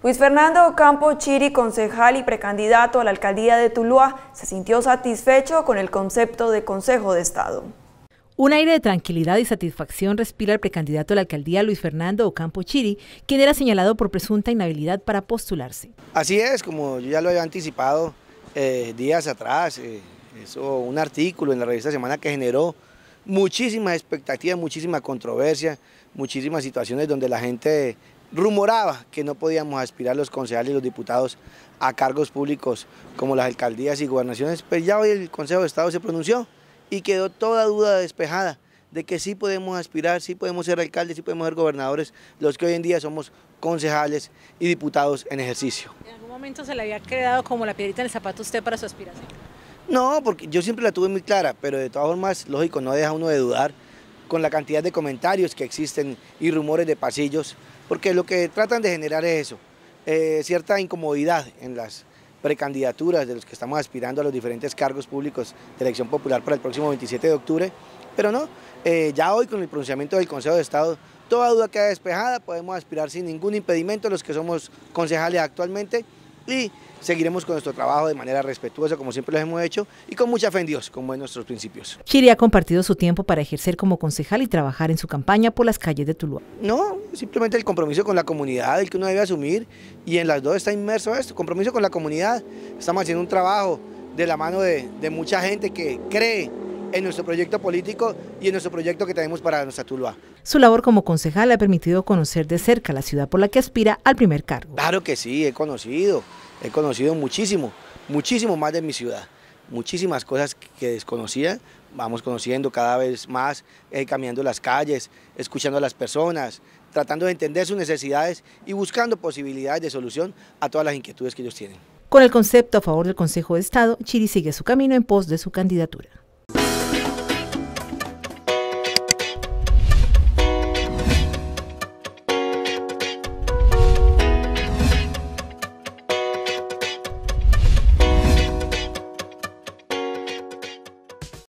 Luis Fernando Campo Chiri, concejal y precandidato a la alcaldía de Tuluá, se sintió satisfecho con el concepto de Consejo de Estado. Un aire de tranquilidad y satisfacción respira el precandidato a la alcaldía Luis Fernando Ocampo Chiri, quien era señalado por presunta inhabilidad para postularse. Así es, como yo ya lo había anticipado eh, días atrás, eh, eso, un artículo en la revista Semana que generó muchísimas expectativas, muchísima controversia, muchísimas situaciones donde la gente rumoraba que no podíamos aspirar los concejales y los diputados a cargos públicos como las alcaldías y gobernaciones, pero ya hoy el Consejo de Estado se pronunció y quedó toda duda despejada de que sí podemos aspirar, sí podemos ser alcaldes, sí podemos ser gobernadores, los que hoy en día somos concejales y diputados en ejercicio. ¿En algún momento se le había quedado como la piedrita en el zapato a usted para su aspiración? No, porque yo siempre la tuve muy clara, pero de todas formas, lógico, no deja uno de dudar con la cantidad de comentarios que existen y rumores de pasillos, porque lo que tratan de generar es eso, eh, cierta incomodidad en las precandidaturas de los que estamos aspirando a los diferentes cargos públicos de elección popular para el próximo 27 de octubre, pero no, eh, ya hoy con el pronunciamiento del Consejo de Estado, toda duda queda despejada, podemos aspirar sin ningún impedimento los que somos concejales actualmente y seguiremos con nuestro trabajo de manera respetuosa, como siempre lo hemos hecho, y con mucha fe en Dios, como en nuestros principios. Chiri ha compartido su tiempo para ejercer como concejal y trabajar en su campaña por las calles de Tuluá. No, simplemente el compromiso con la comunidad, el que uno debe asumir, y en las dos está inmerso esto, compromiso con la comunidad. Estamos haciendo un trabajo de la mano de, de mucha gente que cree en nuestro proyecto político y en nuestro proyecto que tenemos para nuestra Tuluá. Su labor como concejal ha permitido conocer de cerca la ciudad por la que aspira al primer cargo. Claro que sí, he conocido, he conocido muchísimo, muchísimo más de mi ciudad, muchísimas cosas que desconocía, vamos conociendo cada vez más, eh, caminando las calles, escuchando a las personas, tratando de entender sus necesidades y buscando posibilidades de solución a todas las inquietudes que ellos tienen. Con el concepto a favor del Consejo de Estado, Chiri sigue su camino en pos de su candidatura.